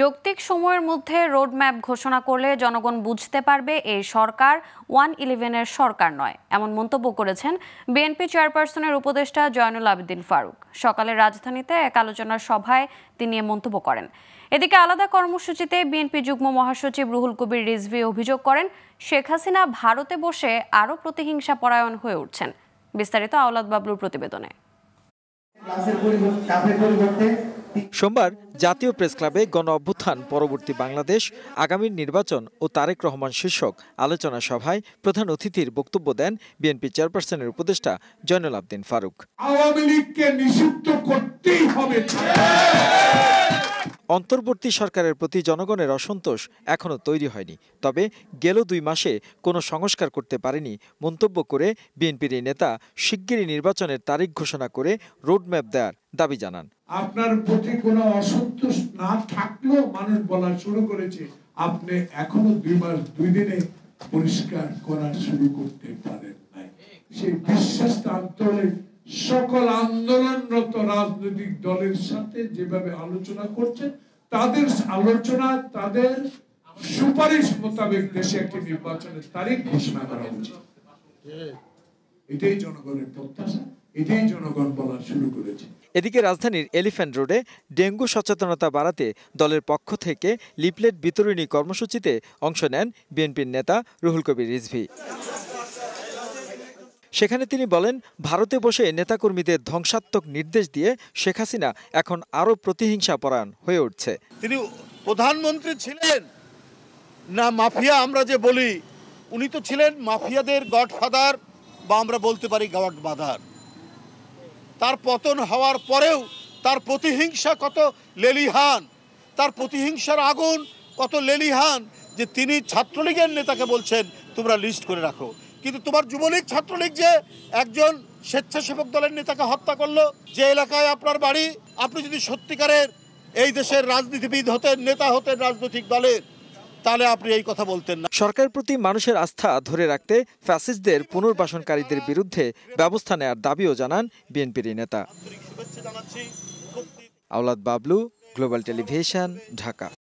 যৌক্তিক সময়ের মধ্যে রোডম্যাপ ঘোষণা করলে জনগণ বুঝতে পারবে এই সরকার ওয়ান ইলেভেনের সরকার নয় এমন মন্তব্য করেছেন বিএনপি চেয়ারপারসনের উপদেষ্টা জয়নুল আবেদিন ফারুক সকালে রাজধানীতে এক আলোচনার সভায় তিনি এ মন্তব্য করেন এদিকে আলাদা কর্মসূচিতে বিএনপি যুগ্ম মহাসচিব রুহুল কবির রিজভি অভিযোগ করেন শেখ হাসিনা ভারতে বসে আরও প্রতিহিংসা পরায়ণ হয়ে উঠছেন বিস্তারিত আওলাদ বাবলুর প্রতিবেদনে সোমবার জাতীয় প্রেস ক্লাবে গণ অভ্যুত্থান পরবর্তী বাংলাদেশ আগামীর নির্বাচন ও তারেক রহমান শীর্ষক আলোচনা সভায় প্রধান অতিথির বক্তব্য দেন বিএনপি চেয়ারপারসনের উপদেষ্টা জয়নুল আবদিন ফারুক আওয়ামী লীগকে নিষিদ্ধ করতেই হবে অন্তর্বর্তী সরকারের প্রতি জনগণের অসন্তোষ এখনও তৈরি হয়নি তবে গেল দুই মাসে কোনো সংস্কার করতে পারেনি মন্তব্য করে বিএনপির নেতা শিগগিরই নির্বাচনের তারিখ ঘোষণা করে রোডম্যাপ দেওয়ার দাবি জানান আপনার প্রতি কোনো অসন্তোষ না থাকলেও মানুষ বলা শুরু করেছে আপনি এখনো দুই মাস দুই দিনে পরিষ্কার করা শুরু করতে পারেন নাই সেই বিশ্বাসটা আন্তরিক সকল আন্দোলনরত রাজনৈতিক দলের সাথে যেভাবে আলোচনা করছে তাদের আলোচনা তাদের সুপারিশ মোতাবেক দেশে একটি নির্বাচনের তারিখ ঘোষণা করা উচিত এটাই জনগণের প্রত্যাশা এটাই জনগণ বলা শুরু করেছে এদিকে রাজধানীর এলিফ্যান্ট রোডে ডেঙ্গু সচেতনতা বাড়াতে দলের পক্ষ থেকে লিপলেট বিতরণী কর্মসূচিতে অংশ নেন বিএনপির নেতা রুহুল কবির রিজভি সেখানে তিনি বলেন ভারতে বসে নেতাকর্মীদের ধ্বংসাত্মক নির্দেশ দিয়ে শেখ হাসিনা এখন আরও প্রতিহিংসা পরায়ণ হয়ে উঠছে তিনি প্রধানমন্ত্রী ছিলেন না মাফিয়া আমরা যে বলি উনি তো ছিলেন মাফিয়াদের গডফাদার বা আমরা বলতে পারি গডমাদার তার পতন হওয়ার পরেও তার প্রতিহিংসা কত লেলিহান তার প্রতিহিংসার আগুন কত লেলিহান যে তিনি ছাত্রলীগের নেতাকে বলছেন তোমরা লিস্ট করে রাখো কিন্তু তোমার যুবলীগ ছাত্রলীগ যে একজন স্বেচ্ছাসেবক দলের নেতাকে হত্যা করলো যে এলাকায় আপনার বাড়ি আপনি যদি সত্যিকারের এই দেশের রাজনীতিবিদ হতেন নেতা হতেন রাজনৈতিক দলের তাহলে আপনি এই কথা বলতেন না সরকারের প্রতি মানুষের আস্থা ধরে রাখতে ফ্যাসিস্টদের পুনর্বাসনকারীদের বিরুদ্ধে ব্যবস্থা নেয়ার দাবিও জানান বিএনপির নেতা আওলাদ বাবলু গ্লোবাল টেলিভিশন ঢাকা